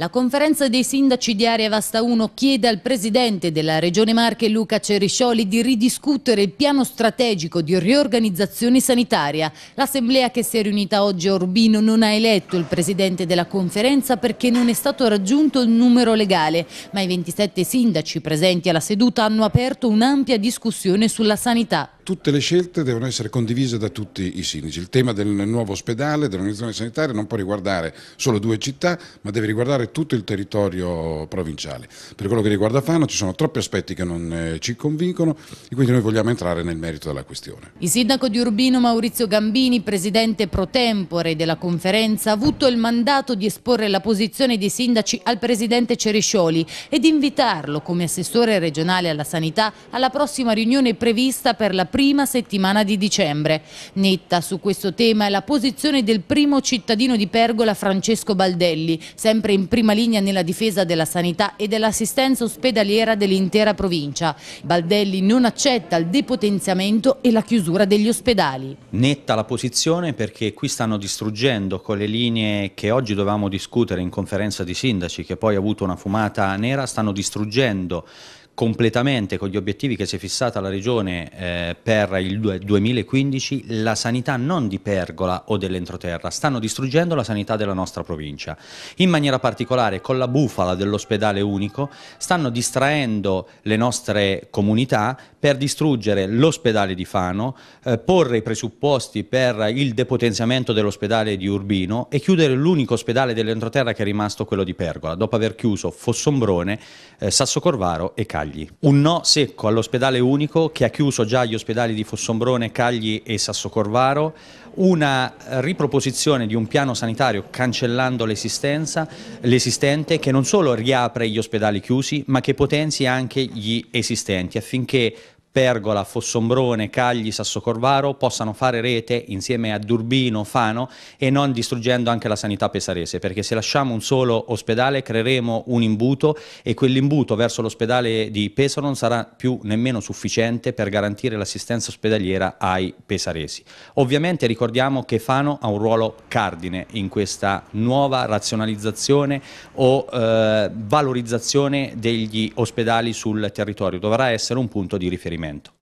La conferenza dei sindaci di Area Vasta 1 chiede al presidente della Regione Marche Luca Ceriscioli di ridiscutere il piano strategico di riorganizzazione sanitaria. L'assemblea che si è riunita oggi a Urbino non ha eletto il presidente della conferenza perché non è stato raggiunto il numero legale, ma i 27 sindaci presenti alla seduta hanno aperto un'ampia discussione sulla sanità tutte le scelte devono essere condivise da tutti i sindaci. Il tema del nuovo ospedale, dell'organizzazione sanitaria non può riguardare solo due città, ma deve riguardare tutto il territorio provinciale. Per quello che riguarda Fano ci sono troppi aspetti che non eh, ci convincono e quindi noi vogliamo entrare nel merito della questione. Il sindaco di Urbino Maurizio Gambini, presidente pro tempore della conferenza, ha avuto il mandato di esporre la posizione dei sindaci al presidente Ceriscioli e di invitarlo come assessore regionale alla sanità alla prossima riunione prevista per la prima settimana di dicembre. Netta su questo tema è la posizione del primo cittadino di Pergola Francesco Baldelli, sempre in prima prima linea nella difesa della sanità e dell'assistenza ospedaliera dell'intera provincia. Baldelli non accetta il depotenziamento e la chiusura degli ospedali. Netta la posizione perché qui stanno distruggendo con le linee che oggi dovevamo discutere in conferenza di sindaci, che poi ha avuto una fumata nera, stanno distruggendo completamente con gli obiettivi che si è fissata la Regione eh, per il 2015 la sanità non di Pergola o dell'entroterra, stanno distruggendo la sanità della nostra provincia. In maniera particolare con la bufala dell'ospedale unico stanno distraendo le nostre comunità per distruggere l'ospedale di Fano, eh, porre i presupposti per il depotenziamento dell'ospedale di Urbino e chiudere l'unico ospedale dell'entroterra che è rimasto quello di Pergola, dopo aver chiuso Fossombrone, eh, Corvaro e Cagliari. Cagli. Un no secco all'ospedale unico che ha chiuso già gli ospedali di Fossombrone, Cagli e Sassocorvaro, una riproposizione di un piano sanitario cancellando l'esistente che non solo riapre gli ospedali chiusi ma che potenzi anche gli esistenti affinché Pergola, Fossombrone, Cagli, Sasso Corvaro possano fare rete insieme a Durbino, Fano e non distruggendo anche la sanità pesarese perché se lasciamo un solo ospedale creeremo un imbuto e quell'imbuto verso l'ospedale di Pesaro non sarà più nemmeno sufficiente per garantire l'assistenza ospedaliera ai pesaresi. Ovviamente ricordiamo che Fano ha un ruolo cardine in questa nuova razionalizzazione o eh, valorizzazione degli ospedali sul territorio, dovrà essere un punto di riferimento riferimento.